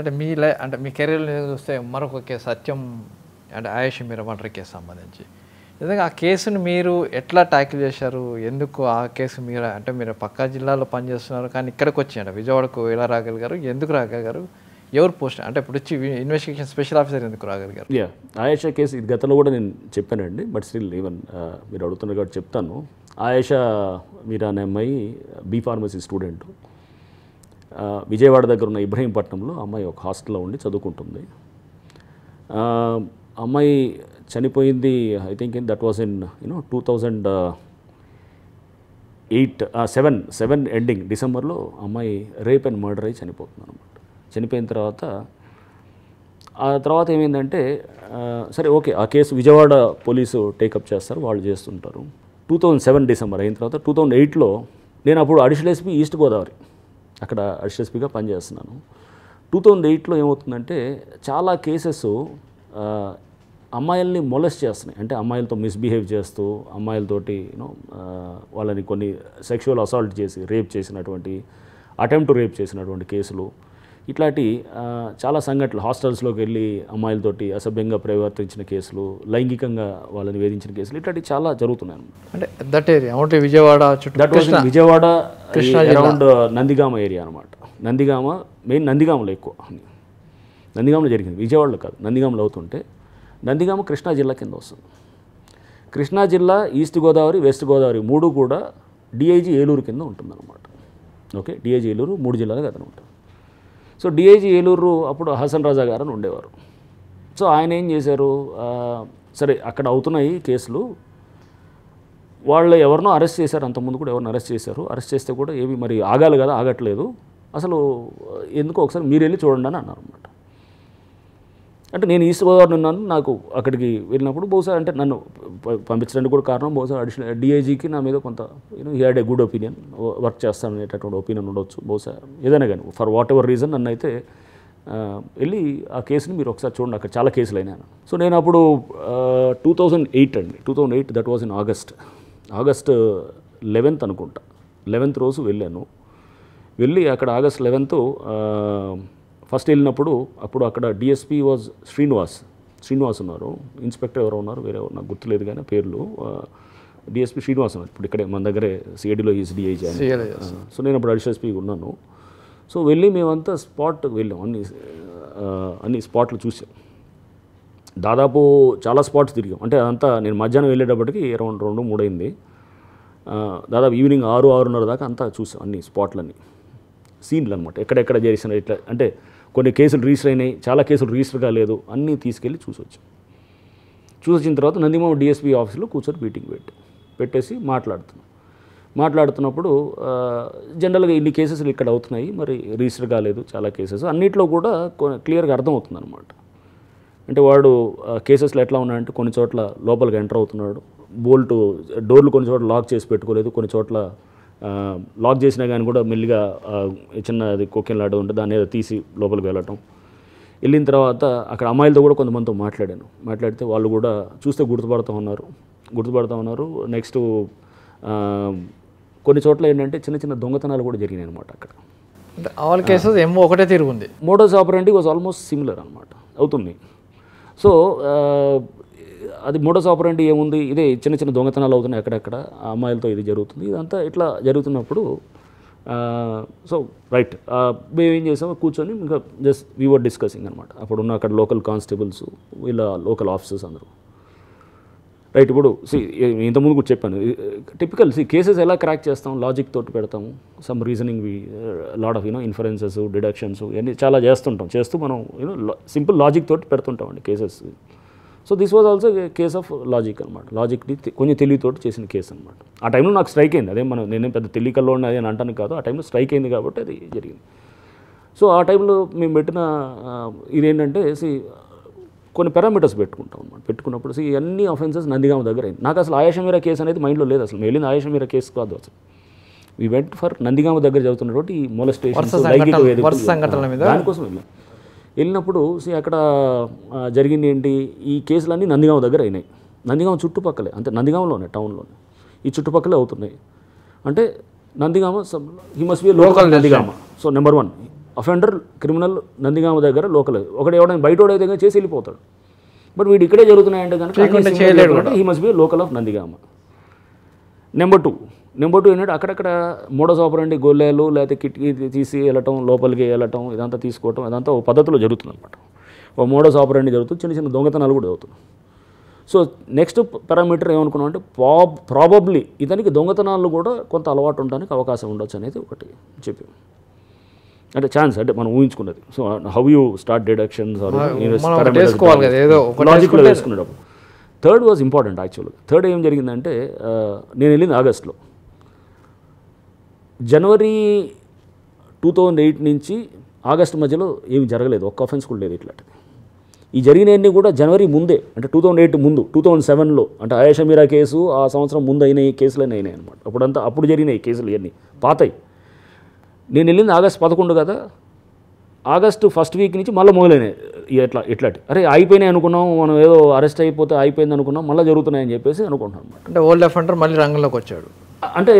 అంటే మీ లై అంటే మీ కెరీర్లో చూస్తే మరొక కేసు సత్యం అంటే ఆయుష్ మీరమంటారు కేసు సంబంధించి నిజంగా ఆ కేసును మీరు ఎట్లా ట్యాకిల్ చేశారు ఎందుకు ఆ కేసు మీరు అంటే మీరు పక్కా జిల్లాలో పనిచేస్తున్నారు కానీ ఇక్కడికి వచ్చాడు విజయవాడకు ఎలా రాగలిగారు ఎందుకు రాగలిగారు ఎవరు పోస్ట్ అంటే ఇప్పుడు వచ్చి ఇన్వెస్టిగేషన్ స్పెషల్ ఆఫీసర్ ఎందుకు రాగలిగారు యా కేసు ఇది గతంలో కూడా నేను చెప్పానండి బట్ స్టిల్ ఈవెన్ మీరు అడుగుతున్నారు కాబట్టి చెప్తాను ఆయేష మీరా అనే అమ్మాయి బీ ఫార్మసీ స్టూడెంట్ విజయవాడ దగ్గర ఉన్న ఇబ్రహీంపట్నంలో అమ్మాయి ఒక హాస్టల్లో ఉండి చదువుకుంటుంది అమ్మాయి చనిపోయింది I think in that was in you know two thousand eight seven seven ending డిసెంబర్లో అమ్మాయి రేప్ అండ్ మర్డర్ అయ్యి చనిపోతుంది అనమాట చనిపోయిన తర్వాత ఆ తర్వాత ఏమైందంటే సరే ఓకే ఆ కేసు విజయవాడ పోలీసు టేకప్ చేస్తారు వాళ్ళు చేస్తుంటారు టూ థౌజండ్ సెవెన్ డిసెంబర్ అయిన తర్వాత టూ థౌజండ్ ఎయిట్లో నేను అప్పుడు అడిషనల్ ఎస్పీ ఈస్ట్ గోదావరి అక్కడ అడిషనల్ పనిచేస్తున్నాను టూ థౌజండ్ ఎయిట్లో ఏమవుతుందంటే చాలా కేసెస్ అమ్మాయిల్ని మొలెస్ట్ చేస్తున్నాయి అంటే అమ్మాయిలతో మిస్బిహేవ్ చేస్తూ అమ్మాయిలతోటి యూనో వాళ్ళని కొన్ని సెక్షువల్ అసాల్ట్ చేసి రేప్ చేసినటువంటి అటెంప్ట్ రేప్ చేసినటువంటి కేసులు ఇట్లాంటి చాలా సంఘటనలు హాస్టల్స్లోకి వెళ్ళి అమ్మాయిలతోటి అసభ్యంగా ప్రవర్తించిన కేసులు లైంగికంగా వాళ్ళని వేధించిన కేసులు ఇట్లాంటివి చాలా జరుగుతున్నాయి అంటే that area Vijayawada Vijayawada Krishna around Nandigama area అనమాట నందిగామ మెయిన్ నందిగామలో ఎక్కువ నందిగామలో జరిగింది విజయవాడలో కాదు నందిగామలో అవుతుంటే నందిగామ కృష్ణా జిల్లా కింద వస్తుంది కృష్ణా జిల్లా ఈస్ట్ గోదావరి వెస్ట్ గోదావరి మూడు కూడా డిఐజీ ఏలూరు కింద ఉంటుందన్నమాట ఓకే డిఐజీ ఏలూరు మూడు జిల్లాలకు అతను ఉంటారు సో డిఐజీ ఏలూరు అప్పుడు హసన్ రాజా గారు అని ఉండేవారు సో ఆయన ఏం చేశారు సరే అక్కడ అవుతున్నాయి కేసులు వాళ్ళు ఎవరినో అరెస్ట్ చేశారు అంతకుముందు కూడా ఎవరిని అరెస్ట్ చేశారు అరెస్ట్ చేస్తే కూడా ఏవి మరి ఆగాలి కదా ఆగట్లేదు అసలు ఎందుకో ఒకసారి మీరు వెళ్ళి చూడండి అని అన్నారు అనమాట అంటే నేను ఈస్ట్ గోదావరి ఉన్నాను నాకు అక్కడికి వెళ్ళినప్పుడు బహుశా అంటే నన్ను పంపించడానికి కూడా కారణం బహుశా అడిషనల్ డిఐజీకి నా మీద కొంత you know he had a good opinion work చేస్తాను అనేటటువంటి ఒపీనియన్ ఉండొచ్చు బహుశా ఏదైనా కానీ ఫర్ వాట్ ఎవర్ రీజన్ నన్ను అయితే వెళ్ళి ఆ కేసుని మీరు ఒకసారి చూడండి అక్కడ చాలా కేసులు అయినాను సో నేను అప్పుడు టూ థౌజండ్ ఎయిట్ అండి two thousand eight that was in August August eleventh అనుకుంటా లెవెన్త్ రోజు వెళ్ళాను వెళ్ళి అక్కడ ఆగస్ట్ లెవెన్త్ ఫస్ట్ వెళ్ళినప్పుడు అప్పుడు అక్కడ డిఎస్పి వాజ్ శ్రీనివాస్ శ్రీనివాస్ ఉన్నారు ఇన్స్పెక్టర్ ఎవరో ఉన్నారు వేరే నాకు గుర్తులేదు కానీ పేర్లు డిఎస్పి శ్రీనివాస్ ఉన్నారు ఇప్పుడు ఇక్కడే మన దగ్గరే సిఐడిలో ఈజ్ డిఐజీ సో నేను అప్పుడు అడిషియస్పీ ఉన్నాను సో వెళ్ళి మేమంతా స్పాట్ వెళ్ళాం అన్ని అన్ని స్పాట్లు చూసాం దాదాపు చాలా స్పాట్స్ తిరిగాం అంటే అదంతా నేను మధ్యాహ్నం వెళ్ళేటప్పటికి ఇరవై రెండు మూడు అయింది దాదాపు ఈవినింగ్ ఆరు ఆరున్నర దాకా అంతా చూసాం అన్ని స్పాట్లన్నీ సీన్లు అనమాట ఎక్కడెక్కడ చేసిన ఇట్లా అంటే కొన్ని కేసులు రిజిస్టర్ అయినాయి చాలా కేసులు రిజిస్టర్ కాలేదు అన్నీ తీసుకెళ్ళి చూసొచ్చాం చూసొచ్చిన తర్వాత నందిమామ డిఎస్పీ ఆఫీస్లో కూర్చొని మీటింగ్ పెట్టి పెట్టేసి మాట్లాడుతున్నాం మాట్లాడుతున్నప్పుడు జనరల్గా ఇన్ని కేసెస్లు ఇక్కడ అవుతున్నాయి మరి రిజిస్టర్ కాలేదు చాలా కేసెస్ అన్నిట్లో కూడా క్లియర్గా అర్థమవుతుంది అనమాట అంటే వాడు కేసెస్లో ఎట్లా ఉన్నాయంటే కొన్ని చోట్ల లోపలికి ఎంటర్ అవుతున్నాడు బోల్ట్ డోర్లు కొన్ని చోట్ల లాక్ చేసి పెట్టుకోలేదు కొన్ని చోట్ల లాక్ చేసినా కానీ కూడా మెల్లిగా అది కోకెన్ లాడో ఉంటే దాన్ని ఏదో తీసి లోపలికి వెళ్ళటం వెళ్ళిన తర్వాత అక్కడ అమ్మాయిలతో కూడా కొంతమందితో మాట్లాడాను మాట్లాడితే వాళ్ళు కూడా చూస్తే గుర్తుపడుతూ ఉన్నారు గుర్తుపడుతూ ఉన్నారు నెక్స్ట్ కొన్ని చోట్ల ఏంటంటే చిన్న చిన్న దొంగతనాలు కూడా జరిగినాయి అనమాట అక్కడ ఆల్ కేసెస్ ఏమో ఒకటే తిరుగుంది modus operandi was almost similar అనమాట అవుతుంది సో అది మోడస్ ఆపరేంట్ ఏముంది ఇదే చిన్న చిన్న దొంగతనాలు అవుతున్నాయి అక్కడక్కడ అమ్మాయిలతో ఇది జరుగుతుంది ఇదంతా ఇట్లా జరుగుతున్నప్పుడు సో రైట్ మేము ఏం చేసాము కూర్చొని ఇంకా జస్ట్ వీ వర్ డిస్కసింగ్ అనమాట అప్పుడున్న అక్కడ లోకల్ కానిస్టేబుల్స్ వీళ్ళ లోకల్ ఆఫీసర్స్ అందరూ రైట్ ఇప్పుడు సి ఇంతకుముందు కూడా చెప్పాను టిపికల్ సి కేసెస్ ఎలా క్రాక్ చేస్తాం లాజిక్ తోటి పెడతాం some reasoning we lot of you know inferences deductions ఇవన్నీ చాలా చేస్తుంటాం చేస్తూ మనం యూనో సింపుల్ లాజిక్ తోటి పెడుతుంటాం అండి cases so this was also case of logic అనమాట లాజిక్ని కొంచెం తెలివితోటి చేసిన కేసు అనమాట ఆ టైంలో నాకు స్ట్రైక్ అయింది అదే మనం నేనేం పెద్ద తెలియకల్లో ఉన్నది అని అంటాను కాదు ఆ టైంలో స్ట్రైక్ అయింది కాబట్టి అది జరిగింది సో ఆ టైంలో మేము పెట్టిన ఇదేంటంటే కొన్ని పారామీటర్స్ పెట్టుకుంటాం అనమాట పెట్టుకున్నప్పుడు సో అన్ని అఫెన్సెస్ నందిగామ దగ్గర అయింది నాకు అసలు ఆయాషమీర కేసు అనేది మైండ్లో లేదు అసలు వెళ్ళింది ఆయాషమీర కేసు కాదు అసలు ఈ వెంట్ ఫర్ నందిగామ దగ్గర చదువుతున్నటువంటి స్టేషన్ దానికోసం వెళ్ళాం వెళ్ళినప్పుడు సి అక్కడ జరిగింది ఏంటి ఈ కేసులన్నీ నందిగామ దగ్గర అయినాయి నందిగామ చుట్టుపక్కలే అంటే నందిగామలోనే టౌన్లోనే ఈ చుట్టుపక్కలే అవుతున్నాయి అంటే నందిగామ సబ్ he must be local Nandigama so number one offender criminal Nandigama దగ్గర లోకల్ ఒకటి ఎవడైనా బయట దగ్గర చేసి వెళ్ళిపోతాడు బట్ వీడు ఇక్కడే జరుగుతున్నాయంటే కనుక he must be local of Nandigama number two number two ఏంటంటే అక్కడక్కడ మోడస్ సోపరండి గొల్లెలు లేకపోతే కిటికీ తీసి వెళ్ళటం లోపలికి వెళ్ళటం ఇదంతా తీసుకోవటం ఇదంతా ఓ పద్ధతిలో జరుగుతుంది అనమాట ఓ మోడస్ సోపరండి జరుగుతుంది చిన్న చిన్న దొంగతనాలు కూడా జరుగుతున్నాయి సో నెక్స్ట్ పారామీటర్ ఏమనుకున్నాం అంటే ప్రాబబ్లీ ఇతనికి దొంగతనాలు కూడా కొంత అలవాటు ఉండడానికి అవకాశం ఉండొచ్చు అనేది ఒకటి చెప్పాము అంటే ఛాన్స్ అంటే మనం ఊహించుకున్నది so how you start deductions లాజిక్లో వేసుకునేటప్పుడు థర్డ్ వాజ్ ఇంపార్టెంట్ యాక్చువల్గా థర్డ్ ఏం జరిగిందంటే నేను వెళ్ళింది ఆగస్ట్లో జనవరి టూ థౌజండ్ ఎయిట్ నుంచి ఆగస్ట్ మధ్యలో ఏమి జరగలేదు ఒక్క అఫెన్స్ కూడా లేదు ఇట్లా ఈ జరిగినవన్నీ కూడా జనవరి ముందే అంటే టూ థౌజండ్ ఎయిట్ ముందు టూ థౌజండ్ సెవెన్లో అంటే ఆయేషమీరా కేసు ఆ సంవత్సరం ముందు అయిన కేసులన్నీ అయినాయి అనమాట అప్పుడంతా అప్పుడు జరిగినాయి కేసులు ఇవన్నీ పాతాయి నేను వెళ్ళింది ఆగస్ట్ పదకొండు కదా ఆగస్టు ఫస్ట్ వీక్ నుంచి మళ్ళీ మొదలైనాయి ఎట్లా ఇట్లాంటి అరే అయిపోయినాయి అనుకున్నాం మనం ఏదో అరెస్ట్ అయిపోతే అయిపోయింది అనుకున్నాం మళ్ళీ జరుగుతున్నాయని చెప్పేసి అనుకుంటున్నాం అంటే ఓల్డ్ ఎఫెండర్ మళ్ళీ రంగంలోకి వచ్చాడు అంటే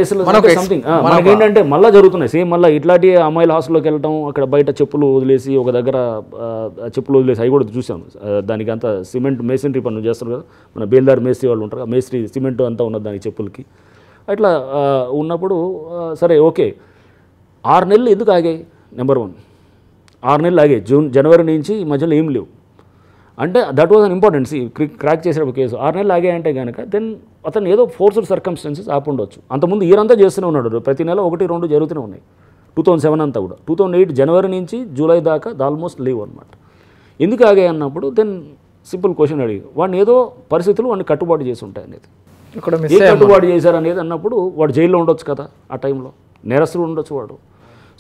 సంథింగ్ మనకేంటంటే మళ్ళీ జరుగుతున్నాయి సేమ్ మళ్ళీ ఇట్లాంటి అమ్మాయిల హాస్టల్లోకి వెళ్ళటం అక్కడ బయట చెప్పులు వదిలేసి ఒక దగ్గర చెప్పులు వదిలేసి అవి కూడా చూసాం దానికి అంతా సిమెంట్ మేసంట్రీ పనులు చేస్తారు కదా మన బేల్దార్ మేస్త్రి వాళ్ళు ఉంటారు మేస్త్రీ మేస్త్రి సిమెంట్ అంతా ఉన్నది దానికి చెప్పులకి అట్లా ఉన్నప్పుడు సరే ఓకే ఆరు నెలలు ఎందుకు ఆగాయి నెంబర్ వన్ ఆరు నెలలు ఆగాయి జూన్ జనవరి నుంచి ఈ మధ్యలో ఏం లేవు అంటే that was an importance crack చేసేటప్పుడు కేసు ఆరు నెలలు ఆగాయంటే కనుక దెన్ అతను ఏదో ఫోర్స్ సర్కమ్స్టాన్సెస్ ఆపుండొచ్చు అంతకుముందు ఈయనంతా చేస్తూనే ఉన్నాడు ప్రతి నెల ఒకటి రెండు జరుగుతూనే ఉన్నాయి టూ థౌసండ్ సెవెన్ అంతా కూడా టూ థౌసండ్ ఎయిట్ జనవరి నుంచి జూలై దాకా ఆల్మోస్ట్ లీవ్ అనమాట ఎందుకు ఆగాయి అన్నప్పుడు దెన్ సింపుల్ క్వశ్చన్ అడిగి వాడిని ఏదో పరిస్థితులు వాడిని కట్టుబాటు చేసి ఉంటాయి అనేది ఇక్కడ కట్టుబాటు చేశారు అనేది అన్నప్పుడు వాడు జైల్లో ఉండొచ్చు కదా ఆ టైంలో నేరస్తులు ఉండొచ్చు వాడు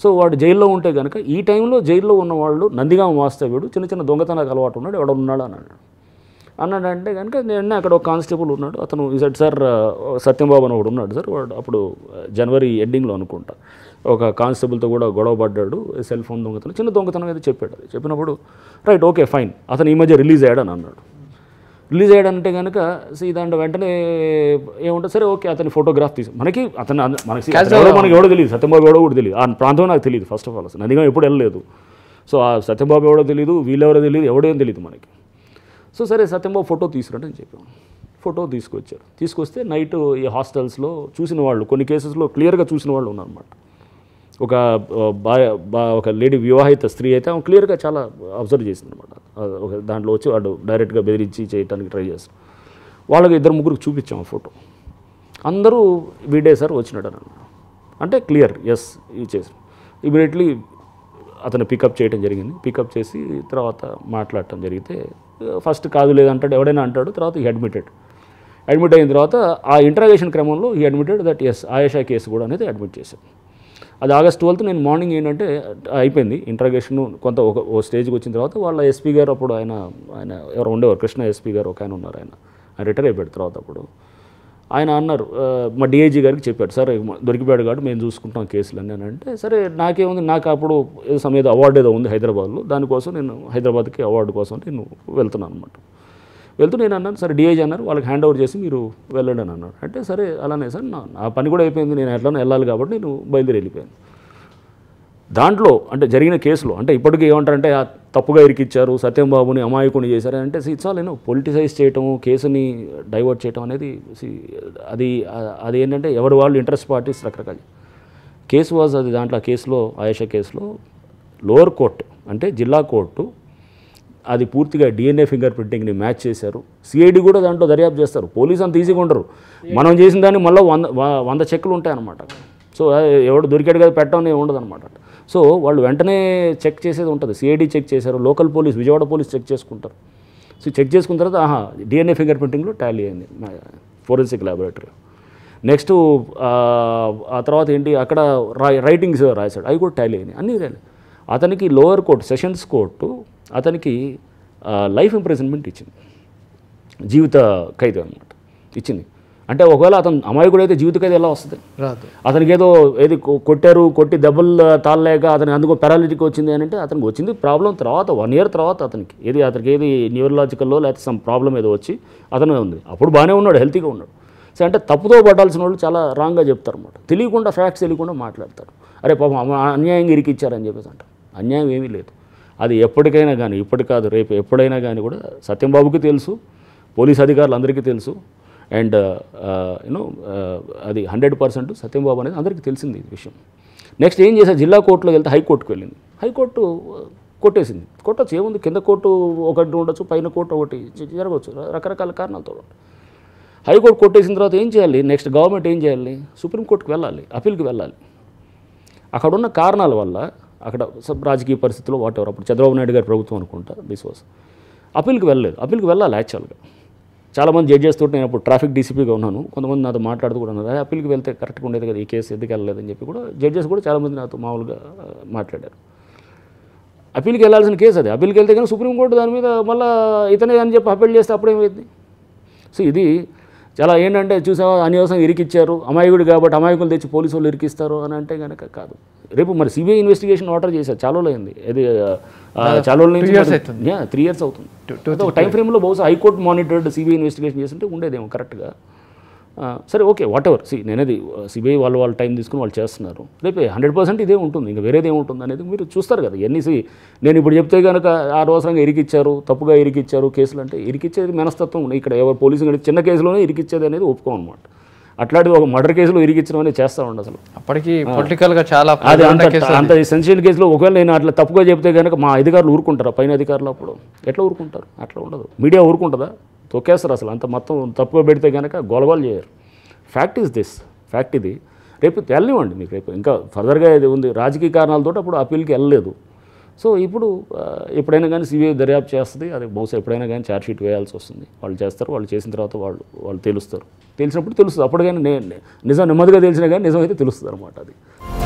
సో వాడు జైల్లో ఉంటే కనుక ఈ టైంలో జైల్లో ఉన్నవాళ్ళు నందిగామ వాస్తవ్యుడు చిన్న చిన్న దొంగతనాలకు అలవాటు ఉన్నాడు ఎవడ ఉన్నాడు అన్నాడు అన్నాడంటే కనుక నేను అక్కడ ఒక కానిస్టేబుల్ ఉన్నాడు అతను ఇసట్ సార్ సత్యంబాబు అని ఒకడు ఉన్నాడు సార్ వాడు అప్పుడు జనవరి ఎండింగ్లో అనుకుంటా ఒక కానిస్టేబుల్తో కూడా గొడవ పడ్డాడు సెల్ ఫోన్ దొంగతనం చిన్న దొంగతనం అయితే చెప్పాడు చెప్పినప్పుడు రైట్ ఓకే ఫైన్ అతను ఈ మధ్య రిలీజ్ అయ్యాడని అన్నాడు రిలీజ్ అయ్యాడంటే కనుక దాంట్లో వెంటనే ఏముంటుంది సరే ఓకే అతని ఫోటోగ్రాఫ్ తీసి మనకి అతను మనకి మనకి ఎవడో తెలియదు సత్యంబాబు ఎవడో కూడా తెలియదు ఆ ప్రాంతం నాకు తెలియదు ఫస్ట్ ఆఫ్ ఆల్ అసలు నదిగా ఎప్పుడు వెళ్ళలేదు సో ఆ సత్యంబాబు ఎవడో తెలియదు వీళ్ళెవరో తెలియదు ఎవడేం తెలియదు మనకి సో సరే సత్యంబాబు ఫోటో తీసుకురండి అని చెప్పాం ఫోటో తీసుకొచ్చారు తీసుకొస్తే నైట్ ఈ హాస్టల్స్లో చూసిన వాళ్ళు కొన్ని కేసెస్లో క్లియర్గా చూసిన వాళ్ళు ఉన్నారన్నమాట ఒక భార్య ఒక లేడీ వివాహిత స్త్రీ అయితే ఆమె క్లియర్గా చాలా అబ్జర్వ్ చేసింది అనమాట ఒక దాంట్లో వచ్చి వాడు డైరెక్ట్గా బెదిరించి చేయడానికి ట్రై చేస్తాం వాళ్ళకి ఇద్దరు ముగ్గురికి చూపించాం ఫోటో అందరూ వీడే సార్ వచ్చినాడు అని అంటే క్లియర్ ఎస్ ఇది చేసాం ఇమీడియట్లీ అతను పికప్ చేయడం జరిగింది పికప్ చేసి తర్వాత మాట్లాడటం జరిగితే ఫస్ట్ కాదు లేదంటాడు ఎవడైనా అంటాడు తర్వాత ఈ అడ్మిటెడ్ అడ్మిట్ అయిన తర్వాత ఆ ఇంటరాగేషన్ క్రమంలో ఈ admitted that is Ayesha case కూడా అనేది అడ్మిట్ చేశాడు అది ఆగస్ట్ ట్వెల్త్ నేను మార్నింగ్ ఏంటంటే అయిపోయింది ఇంట్రాగేషన్ కొంత ఒక ఓ స్టేజ్కి వచ్చిన తర్వాత వాళ్ళ ఎస్పీ గారు అప్పుడు ఆయన ఆయన ఎవరు ఉండేవారు కృష్ణ ఎస్పీ గారు ఒక ఆయన ఉన్నారు ఆయన ఆయన రిటైర్ అయిపోయిన తర్వాత అప్పుడు ఆయన అన్నారు మా డిఐజీ గారికి చెప్పారు సార్ దొరికిపోయాడు కాబట్టి మేము చూసుకుంటాం కేసులు అని అంటే సరే నాకేముంది నాకు అప్పుడు ఏదో సమయం అవార్డు ఏదో ఉంది హైదరాబాద్లో దానికోసం నేను హైదరాబాద్కి అవార్డు కోసం నేను వెళ్తున్నాను అనమాట వెళ్తూ నేను అన్నాను సరే డిఐజీ అన్నారు వాళ్ళకి హ్యాండ్ ఓవర్ చేసి మీరు వెళ్ళండి అని అన్నాడు అంటే సరే అలానే సార్ నా పని కూడా అయిపోయింది నేను ఎట్లానో వెళ్ళాలి కాబట్టి నేను బయలుదేరి వెళ్ళిపోయాను దాంట్లో అంటే జరిగిన కేసులో అంటే ఇప్పటికీ ఏమంటారంటే తప్పుగా ఇరికిచ్చారు సత్యంబాబుని అమాయకుని చేశారు అంటే సీ ఆల్ నేను పొలిటిసైజ్ చేయటం కేసుని డైవర్ట్ చేయటం అనేది అది అది ఏంటంటే ఎవరి వాళ్ళు ఇంట్రెస్ట్ పార్టీస్ రకరకాలు కేసు వాజ్ అది దాంట్లో ఆ కేసులో ఆయేషా కేసులో లోవర్ కోర్టు అంటే జిల్లా కోర్టు అది పూర్తిగా డిఎన్ఏ ఫింగర్ ప్రింటింగ్ని మ్యాచ్ చేశారు సిఐడి కూడా దాంట్లో దర్యాప్తు చేస్తారు పోలీసు అంత ఈజీగా ఉండరు మనం చేసిన దాన్ని మళ్ళీ వంద వంద చెక్లు ఉంటాయన్నమాట సో ఎవడు దొరికాడు కదా పెట్టమని ఉండదు అనమాట సో వాళ్ళు వెంటనే చెక్ చేసేది ఉంటుంది సిఐడి చెక్ చేశారు local police Vijayawada police check చేసుకుంటారు సో చెక్ చేసుకున్న తర్వాత ఆహా డిఎన్ఏ ఫింగర్ ప్రింటింగ్లో టాలీ అయింది ఫోరెన్సిక్ ల్యాబొరేటరీ నెక్స్ట్ ఆ తర్వాత ఏంటి అక్కడ రైటింగ్స్ రాశాడు అవి కూడా టాలీ అయినాయి అన్నీ అతనికి లోయర్ కోర్టు సెషన్స్ కోర్టు అతనికి లైఫ్ ఇంప్రెజన్మెంట్ ఇచ్చింది జీవిత ఖైదు అనమాట ఇచ్చింది అంటే ఒకవేళ అతను అమాయకుడు అయితే జీవిత ఖైదు ఎలా వస్తుంది అతనికి ఏదో ఏది కొట్టారు కొట్టి దెబ్బలు తాళలేక అతనికి అందుకో పారాలిటిక్ వచ్చింది అని అంటే అతనికి వచ్చింది ప్రాబ్లం తర్వాత వన్ ఇయర్ తర్వాత అతనికి ఏది అతనికి ఏది న్యూరలాజికల్లో లేకపోతే సమ్ ప్రాబ్లం ఏదో వచ్చి అతను ఉంది అప్పుడు బాగానే ఉన్నాడు హెల్తీగా ఉన్నాడు సో అంటే తప్పుతో పడాల్సిన వాళ్ళు చాలా రాంగ్గా చెప్తారు అనమాట తెలియకుండా ఫ్యాక్ట్స్ తెలియకుండా మాట్లాడతారు అరే పాపం అన్యాయంగా ఇరికిచ్చారని చెప్పేసి అంటారు అన్యాయం ఏమీ లేదు అది ఎప్పటికైనా కానీ ఇప్పటి కాదు రేపు ఎప్పుడైనా కానీ కూడా సత్యంబాబుకి తెలుసు పోలీస్ అధికారులందరికీ తెలుసు అండ్ యూనో అది హండ్రెడ్ పర్సెంట్ సత్యంబాబు అనేది అందరికీ తెలిసింది ఈ విషయం నెక్స్ట్ ఏం చేశారు జిల్లా కోర్టులోకి వెళ్తే హైకోర్టుకు వెళ్ళింది హైకోర్టు కొట్టేసింది కొట్టచ్చు ఏముంది కింద కోర్టు ఒకటి ఉండొచ్చు పైన కోర్టు ఒకటి జరగవచ్చు రకరకాల కారణాలతో హైకోర్టు కొట్టేసిన తర్వాత ఏం చేయాలి నెక్స్ట్ గవర్నమెంట్ ఏం చేయాలి సుప్రీంకోర్టుకు వెళ్ళాలి అప్పీల్కి వెళ్ళాలి అక్కడ ఉన్న కారణాల వల్ల అక్కడ రాజకీయ పరిస్థితుల్లో వాట్ ఎవరు అప్పుడు చంద్రబాబు నాయుడు గారి ప్రభుత్వం అనుకుంటా దిస్ వాస్ అప్పీల్కి వెళ్ళలేదు అప్పీల్కి వెళ్ళాలి యాక్చువల్గా చాలామంది జడ్జెస్ తోటి నేను అప్పుడు ట్రాఫిక్ డీసీపీగా ఉన్నాను కొంతమంది నాతో మాట్లాడుతూ కూడా ఉన్నారు అప్పీల్కి వెళ్తే కరెక్ట్గా ఉండేది కదా ఈ కేసు ఎందుకు వెళ్ళలేదని చెప్పి కూడా జడ్జెస్ కూడా చాలామంది నాతో మామూలుగా మాట్లాడారు అప్పీల్కి వెళ్ళాల్సిన కేసు అది అప్పీల్కి వెళ్తే కానీ సుప్రీంకోర్టు దాని మీద మళ్ళీ ఇతనే అని చెప్పి అప్పీల్ చేస్తే అప్పుడేమైంది సో ఇది చాలా ఏంటంటే చూసావా అనవసరం ఇరికిచ్చారు అమాయకుడు కాబట్టి అమాయకులు తెచ్చి పోలీసు వాళ్ళు ఇరికిస్తారు అని అంటే కనుక కాదు రేపు మరి సిబిఐ ఇన్వెస్టిగేషన్ ఆర్డర్ చేశారు చాలా అయింది అది చాలా త్రీ ఇయర్స్ అవుతుంది టైం ఫ్రేమ్లో బహుశా హైకోర్టు మానిటర్డ్ సిబిఐ ఇన్వెస్టిగేషన్ చేస్తుంటే ఉండేదేమో కరెక్ట్గా సరే ఓకే వాట్ ఎవర్ సి నేనేది సిబిఐ వాళ్ళు వాళ్ళు టైం తీసుకుని వాళ్ళు చేస్తున్నారు రేపు హండ్రెడ్ పర్సెంట్ ఇదే ఉంటుంది ఇంకా వేరేది ఏముంటుంది అనేది మీరు చూస్తారు కదా ఎన్నిసి నేను ఇప్పుడు చెప్తే కనుక ఆ అవసరంగా ఇరికిచ్చారు తప్పుగా ఇరికిచ్చారు కేసులు అంటే ఇరికిచ్చేది మనస్తత్వం ఇక్కడ ఎవరు పోలీసులు చిన్న కేసులోనే ఇరికిచ్చేది అనేది ఒప్పుకోమన్నమాట అట్లాంటి ఒక మర్డర్ కేసులో ఇరిగించడం అనేది చేస్తా ఉండదు అసలు అప్పటికి పొలిటికల్గా చాలా అంత సెన్సిటివ్ కేసులో ఒకవేళ నేను అట్లా తప్పుగా చెప్తే కనుక మా అధికారులు ఊరుకుంటారు పైన అధికారులు అప్పుడు ఎట్లా ఊరుకుంటారు అట్లా ఉండదు మీడియా ఊరుకుంటుందా తొక్కేస్తారు అసలు అంత మొత్తం తప్పుగా పెడితే కనుక గొలగోలు చేయరు ఫ్యాక్ట్ ఈజ్ దిస్ ఫ్యాక్ట్ ఇది రేపు వెళ్ళనివ్వండి మీకు రేపు ఇంకా ఫర్దర్గా ఇది ఉంది రాజకీయ కారణాలతో అప్పుడు అప్పీల్కి వెళ్ళలేదు సో ఇప్పుడు ఎప్పుడైనా కానీ సిబిఐ దర్యాప్తు చేస్తుంది అది బహుశా ఎప్పుడైనా కానీ ఛార్జ్షీట్ వేయాల్సి వస్తుంది వాళ్ళు చేస్తారు వాళ్ళు చేసిన తర్వాత వాళ్ళు వాళ్ళు తెలుస్తారు తెలిసినప్పుడు తెలుస్తుంది అప్పుడు కానీ నిజం నెమ్మదిగా తెలిసినా కానీ నిజం అయితే తెలుస్తుంది అనమాట అది